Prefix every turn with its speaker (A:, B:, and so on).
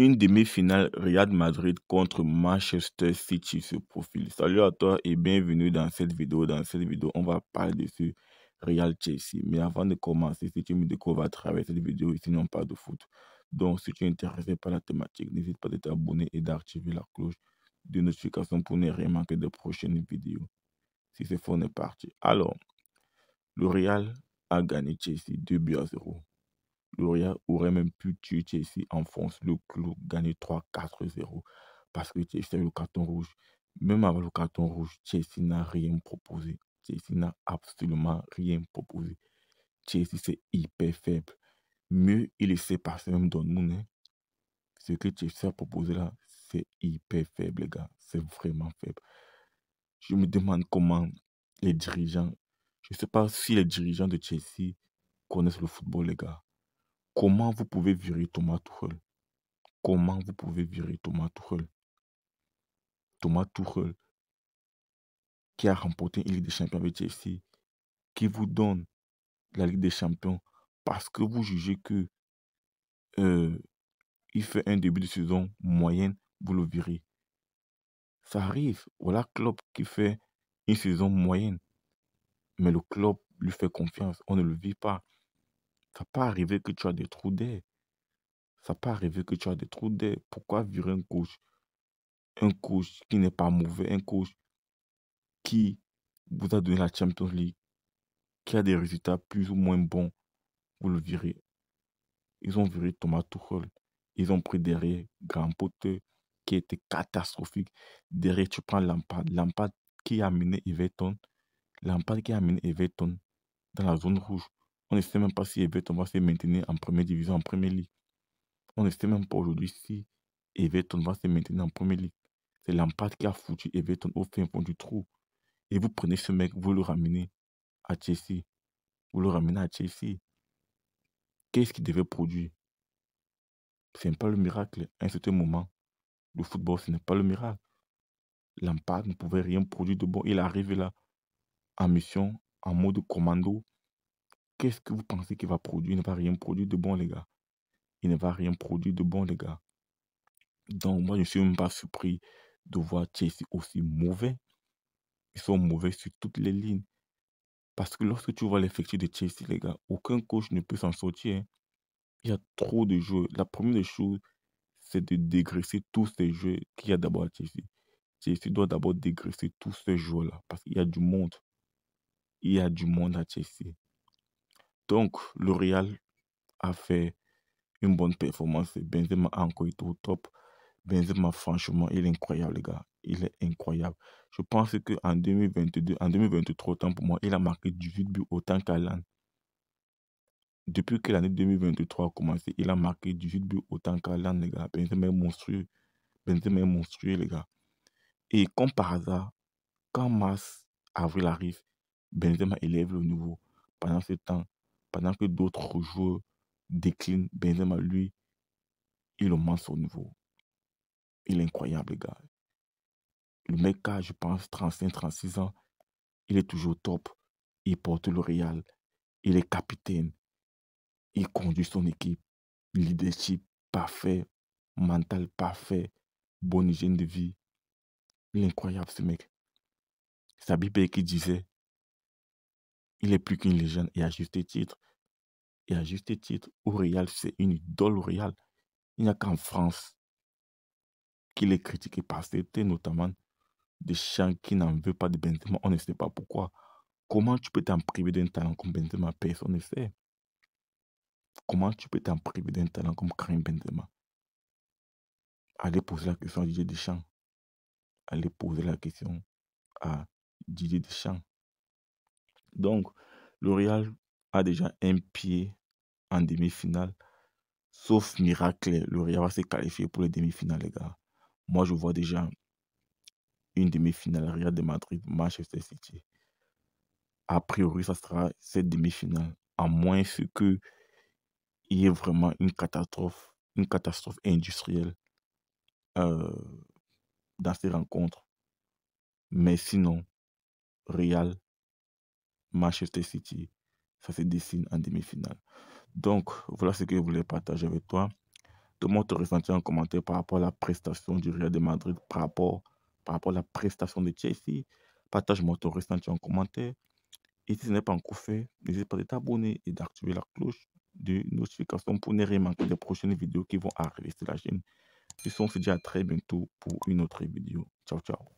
A: Une demi-finale Real Madrid contre Manchester City se profile. Salut à toi et bienvenue dans cette vidéo. Dans cette vidéo, on va parler de ce Real Chelsea. Mais avant de commencer, si tu me découvres à travers cette vidéo, ici pas de foot. Donc, si tu es intéressé par la thématique, n'hésite pas à t'abonner et d'activer la cloche de notification pour ne rien manquer de prochaines vidéos. Si c'est faux, est parti. Alors, le Real a gagné Chelsea 2 buts à 0. L'Oréal aurait même pu tuer Chelsea, enfonce le club gagner 3-4-0 parce que Chelsea a eu le carton rouge. Même avec le carton rouge, Chelsea n'a rien proposé. Chelsea n'a absolument rien proposé. Chelsea, c'est hyper faible. Mieux, il est passer même Dortmund. Hein. Ce que Chelsea a proposé là, c'est hyper faible, les gars. C'est vraiment faible. Je me demande comment les dirigeants, je ne sais pas si les dirigeants de Chelsea connaissent le football, les gars. Comment vous pouvez virer Thomas Tuchel Comment vous pouvez virer Thomas Tuchel Thomas Tuchel, qui a remporté une Ligue des Champions avec Chelsea, qui vous donne la Ligue des Champions parce que vous jugez que euh, il fait un début de saison moyenne, vous le virez. Ça arrive. Voilà club qui fait une saison moyenne. Mais le club lui fait confiance. On ne le vit pas. Ça peut arriver que tu as des trous d'air. Ça peut arriver que tu as des trous d'air. Pourquoi virer un coach Un coach qui n'est pas mauvais, un coach qui vous a donné la Champions League, qui a des résultats plus ou moins bons, vous le virez. Ils ont viré Thomas Tuchel. Ils ont pris derrière Grand Potter, qui était catastrophique. Derrière, tu prends Lampard. Lampard qui a amené Everton. Lampard qui a amené Everton dans la zone rouge. On ne sait même pas si Everton va se maintenir en première division, en première ligue. On ne sait même pas aujourd'hui si Everton va se maintenir en première ligue. C'est Lampard qui a foutu Everton au fin fond du trou. Et vous prenez ce mec, vous le ramenez à Chelsea. Vous le ramenez à Chelsea. Qu'est-ce qu'il devait produire Ce n'est pas le miracle. À un certain moment, le football, ce n'est pas le miracle. Lampard ne pouvait rien produire de bon. Il arrive là en mission, en mode commando. Qu'est-ce que vous pensez qu'il va produire Il ne va rien produire de bon, les gars. Il ne va rien produire de bon, les gars. Donc, moi, je ne suis même pas surpris de voir Chelsea aussi mauvais. Ils sont mauvais sur toutes les lignes. Parce que lorsque tu vois l'effectif de Chelsea, les gars, aucun coach ne peut s'en sortir. Hein. Il y a trop de jeux. La première chose, c'est de dégraisser tous ces jeux qu'il y a d'abord à Chelsea. Chelsea doit d'abord dégraisser tous ces jeux-là. Parce qu'il y a du monde. Il y a du monde à Chelsea. Donc, le a fait une bonne performance. Benzema a encore été au top. Benzema, franchement, il est incroyable, les gars. Il est incroyable. Je pense qu'en 2022, en 2023, autant pour moi, il a marqué 18 buts autant qu'Alan. Depuis que l'année 2023 a commencé, il a marqué 18 buts autant qu'Alan, les gars. Benzema est monstrueux. Benzema est monstrueux, les gars. Et comme par hasard, quand mars, avril arrive, Benzema élève le niveau. Pendant ce temps, pendant que d'autres joueurs déclinent, Benzema, lui, il augmente son niveau. Il est incroyable, les gars. Le mec a, je pense, 35, 36 ans. Il est toujours top. Il porte le Real. Il est capitaine. Il conduit son équipe. Leadership parfait. Mental parfait. Bonne hygiène de vie. Il est incroyable, ce mec. Sabi qui disait il est plus qu'une légende et à juste titre. Et à juste titre, au Real, c'est une idole au Il n'y a qu'en France qu'il est critiqué par c'était notamment des gens qui n'en veulent pas de Benzema. On ne sait pas pourquoi. Comment tu peux t'en priver d'un talent comme Benzema Personne ne sait. Comment tu peux t'en priver d'un talent comme Karim Benzema Allez poser la question à Didier Deschamps. Allez poser la question à Didier Deschamps. Donc, le a déjà un pied en demi-finale. Sauf miracle, le va se qualifier pour les demi-finales, les gars. Moi, je vois déjà une demi-finale Real de Madrid, Manchester City. A priori, ça sera cette demi-finale. À moins que il y ait vraiment une catastrophe, une catastrophe industrielle euh, dans ces rencontres. Mais sinon, Real Manchester City. Ça se dessine en demi-finale. Donc, voilà ce que je voulais partager avec toi. Donne-moi ton ressenti en commentaire par rapport à la prestation du Real de Madrid, par rapport, par rapport à la prestation de Chelsea. Partage-moi ton ressenti en commentaire. Et si ce n'est pas encore fait, n'hésite pas à t'abonner et d'activer la cloche de notification pour ne rien manquer des prochaines vidéos qui vont arriver sur la chaîne. je on se dit à très bientôt pour une autre vidéo. Ciao, ciao.